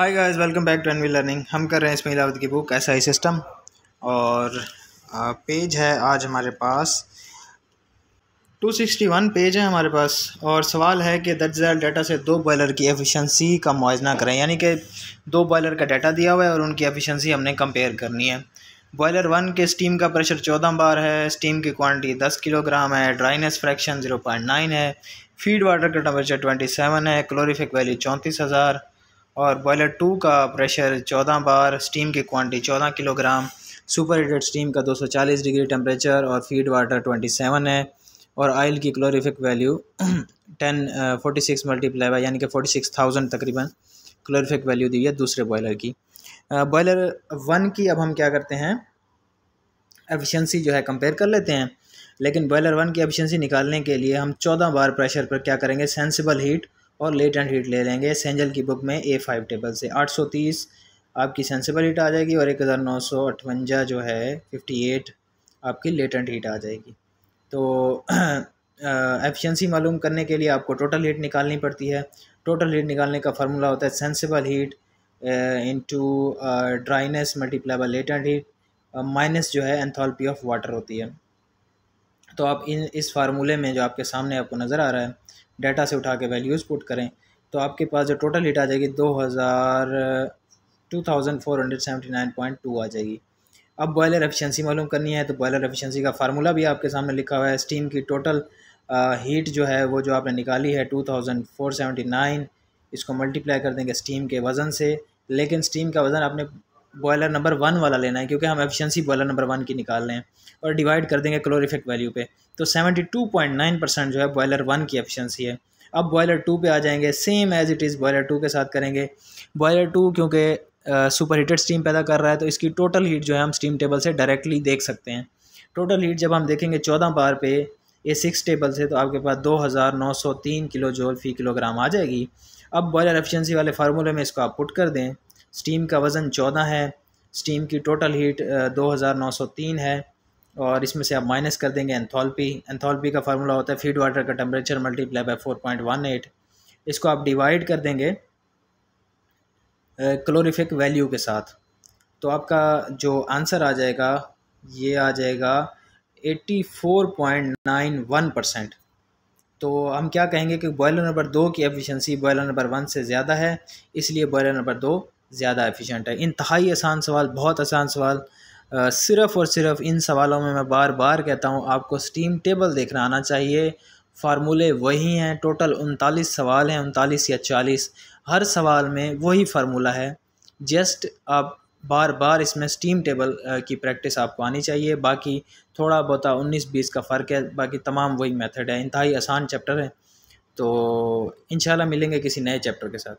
hi guys welcome back to NV learning हम कर रहे हैं इसमें इलावत की बुक एस आई सिस्टम और पेज है आज हमारे पास 261 पेज है हमारे पास और सवाल है कि दर्ज हज़ार डाटा से दो बॉयलर की एफिशिएंसी का मुआजना करें यानी कि दो बॉयलर का डाटा दिया हुआ है और उनकी एफिशिएंसी हमने कंपेयर करनी है बॉयलर वन के स्टीम का प्रेशर चौदह बार है स्टीम की क्वांटिटी दस किलोग्राम है dryness fraction zero point nine है फीड वाटर का टेम्परेचर ट्वेंटी सेवन है क्लोरीफिक वैल्यू चौंतीस हज़ार और बॉयलर टू का प्रेशर चौदह बार स्टीम की क्वांटिटी चौदह किलोग्राम सुपर हीटेड स्टीम का 240 डिग्री टेम्परेचर और फीड वाटर 27 है और आयल की calorific value ten forty six multiply by यानी कि फोर्टी सिक्स थाउजेंड तकरीबन क्लोरीफिक वैल्यू दी है दूसरे बॉयलर की बॉयलर uh, वन की अब हम क्या करते हैं एफिशिएंसी जो है कंपेयर कर लेते हैं लेकिन बॉयलर वन की एफिशिएंसी निकालने के लिए हम चौदह बार प्रेशर पर क्या करेंगे सेंसिबल हीट और लेट एंड हीट ले लेंगे सेंजल की बुक में ए फाइव टेबल से आठ सौ तीस आपकी सेंसेबल हीट आ जाएगी और एक हज़ार नौ सौ अठवंजा जो है फिफ्टी एट आपकी लेट एंड हीट आ जाएगी तो एफिशिएंसी मालूम करने के लिए आपको टोटल हीट निकालनी पड़ती है टोटल हीट निकालने का फार्मूला होता है sensible heat into dryness multiply by and heat minus जो है एंथॉल्पी ऑफ वाटर होती है तो आप इन इस फार्मूले में जो आपके सामने आपको नज़र आ रहा है डाटा से उठा के वैल्यूज़ पुट करें तो आपके पास जो टोटल हिट आ जाएगी दो हज़ार two thousand four hundred seventy nine point two आ जाएगी अब बॉयलर एफिशिएंसी मालूम करनी है तो बॉयलर एफिशिएंसी का फार्मूला भी आपके सामने लिखा हुआ है स्टीम की टोटल हीट जो है वो जो आपने निकाली है two thousand four seventy nine इसको मल्टीप्लाई कर देंगे स्टीम के वज़न से लेकिन स्टीम का वज़न आपने बॉयलर नंबर वन वाला लेना है क्योंकि हम एफिशिएंसी बॉयलर नंबर वन की निकाल रहे हैं और डिवाइड कर देंगे क्लोरीफिक वैल्यू पे तो 72.9 परसेंट जो है बॉयलर वन की एफिशिएंसी है अब बॉयलर टू पे आ जाएंगे same as it is boiler two के साथ करेंगे बॉयलर टू क्योंकि सुपर हीटेड स्टीम पैदा कर रहा है तो इसकी टोटल हीट जो है हम स्टीम टेबल से डायरेक्टली देख सकते हैं टोटल हीट जब हम देखेंगे चौदह बार पे ए सिक्स टेबल से तो आपके पास दो हज़ार नौ सौ तीन किलो जोल फी किलोग्राम आ जाएगी अब बॉयलर एफिशिएंसी वाले फार्मूले में इसको आप पुट कर दें स्टीम का वज़न चौदह है स्टीम की टोटल हीट दो हज़ार नौ सौ तीन है और इसमें से आप माइनस कर देंगे एंथोल्पी एंथोल्पी का फार्मूला होता है फीड वाटर का temperature multiply by four point one eight इसको आप डिवाइड कर देंगे क्लोरीफिक वैल्यू के साथ तो आपका जो आंसर आ जाएगा ये आ जाएगा eighty four point nine one percent तो हम क्या कहेंगे कि बॉयलर नंबर दो की एफिशिएंसी बॉयलर नंबर वन से ज़्यादा है इसलिए बॉयलर नंबर दो ज़्यादा एफिशिएंट है इंतहाई आसान सवाल बहुत आसान सवाल सिर्फ और सिर्फ इन सवालों में मैं बार बार कहता हूँ आपको स्टीम टेबल देखना आना चाहिए फार्मूले वही हैं टोटल उनतालीस सवाल हैं उनतालीस या चालीस हर सवाल में वही फार्मूला है जस्ट आप बार बार इसमें स्टीम टेबल की प्रैक्टिस आपको आनी चाहिए बाकी थोड़ा बहुत उन्नीस बीस का फ़र्क है बाकी तमाम वही मेथड है इंतहाई आसान चैप्टर है तो इंशाल्लाह मिलेंगे किसी नए चैप्टर के साथ